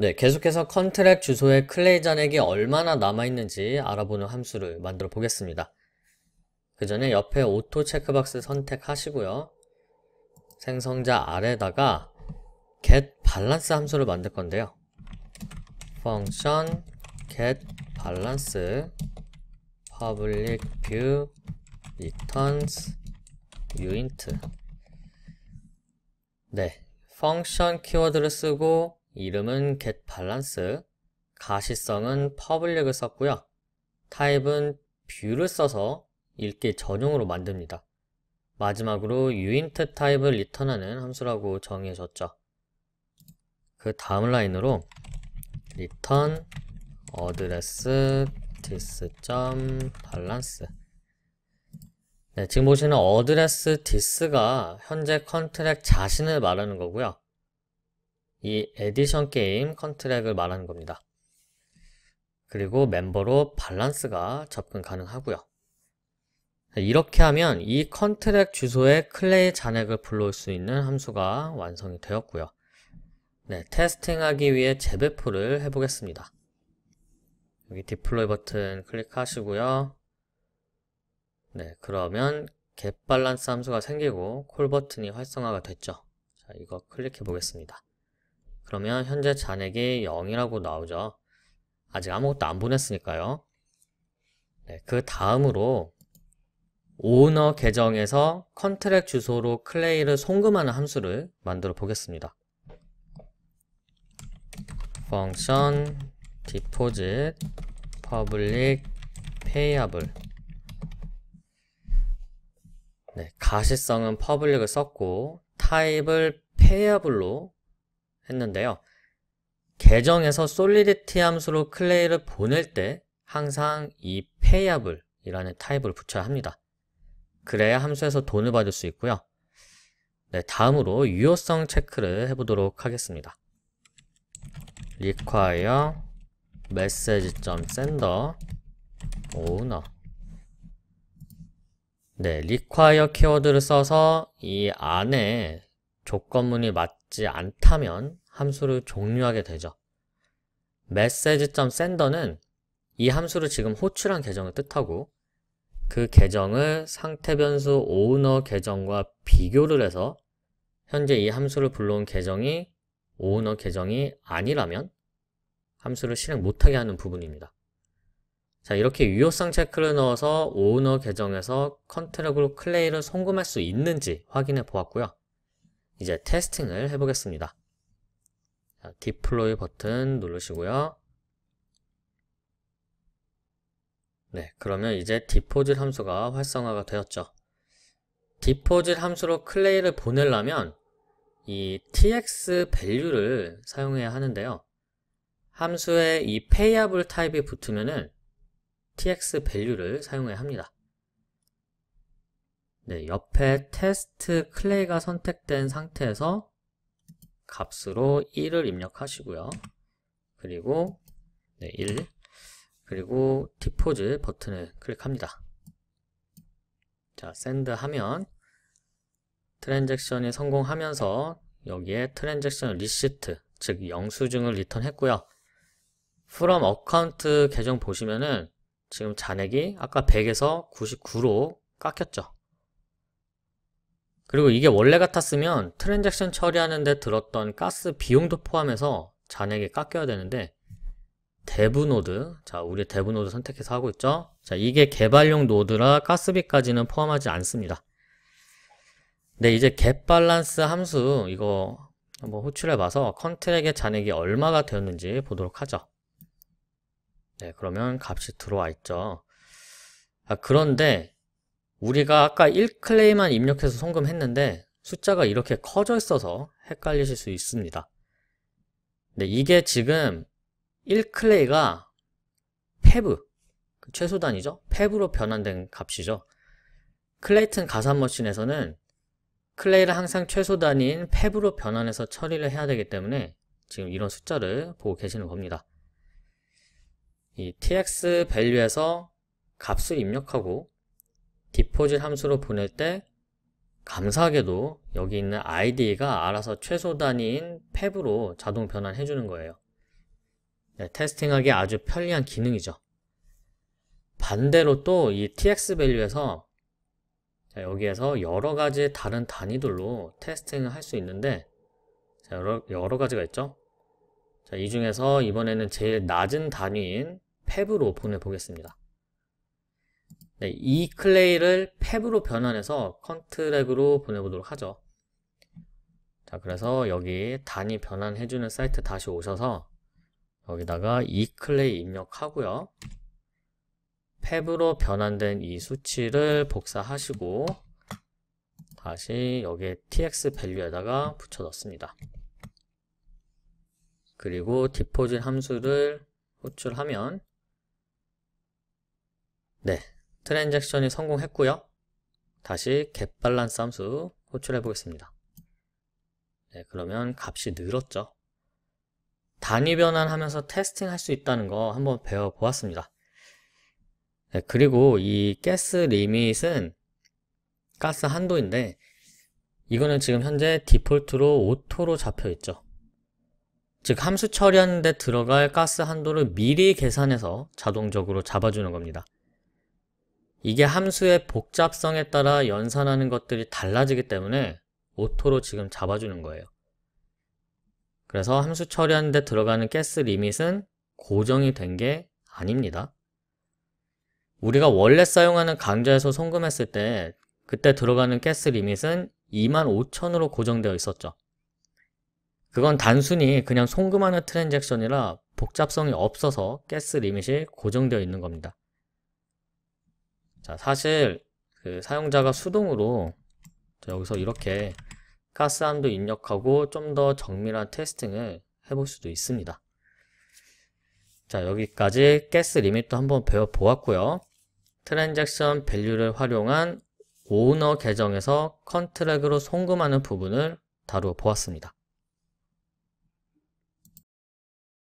네, 계속해서 컨트랙 주소에 클레이 잔액이 얼마나 남아있는지 알아보는 함수를 만들어 보겠습니다. 그 전에 옆에 오토 체크박스 선택하시고요. 생성자 아래다가 get balance 함수를 만들 건데요. function get balance public view returns uint 네, function 키워드를 쓰고 이름은 getBalance, 가시성은 public을 썼고요. 타입은 뷰를 써서 읽기 전용으로 만듭니다. 마지막으로 uint 타입을 리턴하는 함수라고 정해줬죠그 다음 라인으로 return address this.balance 네, 지금 보시는 a d d r e s 드레스 디스가 현재 컨트랙 자신을 말하는 거고요. 이 에디션 게임 컨트랙을 말하는 겁니다. 그리고 멤버로 밸런스가 접근 가능하고요. 이렇게 하면 이 컨트랙 주소에 클레이 잔액을 불러올 수 있는 함수가 완성이 되었고요. 네, 테스팅하기 위해 재배포를 해보겠습니다. 여기 디플로이 버튼 클릭하시고요. 네, 그러면 겟 밸런스 함수가 생기고 콜 버튼이 활성화가 됐죠. 자, 이거 클릭해 보겠습니다. 그러면 현재 잔액이 0이라고 나오죠. 아직 아무것도 안 보냈으니까요. 네, 그 다음으로 오너 계정에서 컨트랙 주소로 클레이를 송금하는 함수를 만들어 보겠습니다. function deposit public payable 네, 가시성은 public을 썼고 타입을 payable로 했는데요. 계정에서 솔리디티 함수로 클레이를 보낼 때 항상 이 payable이라는 타입을 붙여야 합니다. 그래야 함수에서 돈을 받을 수 있고요. 네, 다음으로 유효성 체크를 해보도록 하겠습니다. require message.sender owner 네, require 키워드를 써서 이 안에 조건문이 맞지 않다면 함수를 종료하게 되죠. message.sender는 이 함수를 지금 호출한 계정을 뜻하고 그 계정을 상태 변수 owner 계정과 비교를 해서 현재 이 함수를 불러온 계정이 owner 계정이 아니라면 함수를 실행 못하게 하는 부분입니다. 자 이렇게 유효성 체크를 넣어서 owner 계정에서 컨트롤 클레이를 송금할 수 있는지 확인해 보았고요. 이제 테스팅을 해보겠습니다. 디플로이 버튼 누르시고요. 네, 그러면 이제 디포즈 함수가 활성화가 되었죠. 디포즈 함수로 클레이를 보내려면 이 tx value를 사용해야 하는데요. 함수에 이 payable 타입이 붙으면은 tx value를 사용해야 합니다. 네, 옆에 테스트 클레이가 선택된 상태에서 값으로 1을 입력하시고요. 그리고 네, 1 그리고 디포즈 버튼을 클릭합니다. 자, 샌드 하면 트랜잭션이 성공하면서 여기에 트랜잭션 리시트 즉 영수증을 리턴했고요. from 어카운트 계정 보시면은 지금 잔액이 아까 100에서 99로 깎였죠. 그리고 이게 원래 같았으면 트랜잭션 처리하는데 들었던 가스 비용도 포함해서 잔액에 깎여야 되는데 대부 노드 자 우리 대부 노드 선택해서 하고 있죠 자 이게 개발용 노드라 가스비까지는 포함하지 않습니다 네 이제 갭 밸런스 함수 이거 한번 호출해 봐서 컨트랙의 잔액이 얼마가 되었는지 보도록 하죠 네 그러면 값이 들어와 있죠 아, 그런데 우리가 아까 1클레이만 입력해서 송금했는데 숫자가 이렇게 커져 있어서 헷갈리실 수 있습니다. 근 이게 지금 1클레이가 패브 그 최소 단이죠패브로 변환된 값이죠. 클레이튼 가산머신에서는 클레이를 항상 최소 단인패브로 변환해서 처리를 해야 되기 때문에 지금 이런 숫자를 보고 계시는 겁니다. 이 tx 밸류에서 값을 입력하고 디포짓 함수로 보낼 때 감사하게도 여기 있는 id가 알아서 최소 단위인 팹으로 자동 변환해 주는 거예요. 네, 테스팅하기 아주 편리한 기능이죠. 반대로 또 이 tx v a l u e 에서 여기에서 여러 가지 다른 단위들로 테스팅을 할 수 있는데 여러, 여러 가지가 있죠. 자, 이 중에서 이번에는 제일 낮은 단위인 팹으로 보내보겠습니다. 네, 이 클레이를 팹으로 변환해서 컨트랙으로 보내보도록 하죠. 자, 그래서 여기 단위 변환해주는 사이트 다시 오셔서 여기다가 이 클레이 입력하고요. 팹으로 변환된 이 수치를 복사하시고 다시 여기에 tx 밸류에다가 붙여 넣습니다. 그리고 디포질 함수를 호출하면 네, 트랜잭션이 성공했고요. 다시 갭발란스 함수 호출해 보겠습니다. 네, 그러면 값이 늘었죠. 단위 변환하면서 테스팅 할 수 있다는 거 한번 배워보았습니다. 네, 그리고 이 가스 리밋은 가스 한도인데 이거는 지금 현재 디폴트로 오토로 잡혀 있죠. 즉 함수 처리하는 데 들어갈 가스 한도를 미리 계산해서 자동적으로 잡아주는 겁니다. 이게 함수의 복잡성에 따라 연산하는 것들이 달라지기 때문에 오토로 지금 잡아주는 거예요. 그래서 함수 처리하는데 들어가는 가스 리밋은 고정이 된 게 아닙니다. 우리가 원래 사용하는 강좌에서 송금했을 때 그때 들어가는 가스 리밋은 25,000으로 고정되어 있었죠. 그건 단순히 그냥 송금하는 트랜잭션이라 복잡성이 없어서 가스 리밋이 고정되어 있는 겁니다. 자, 사실 그 사용자가 수동으로 여기서 이렇게 가스함도 입력하고 좀 더 정밀한 테스팅을 해볼 수도 있습니다. 자, 여기까지 가스 리밋도 한번 배워보았고요. 트랜잭션 밸류를 활용한 오너 계정에서 컨트랙으로 송금하는 부분을 다루어 보았습니다.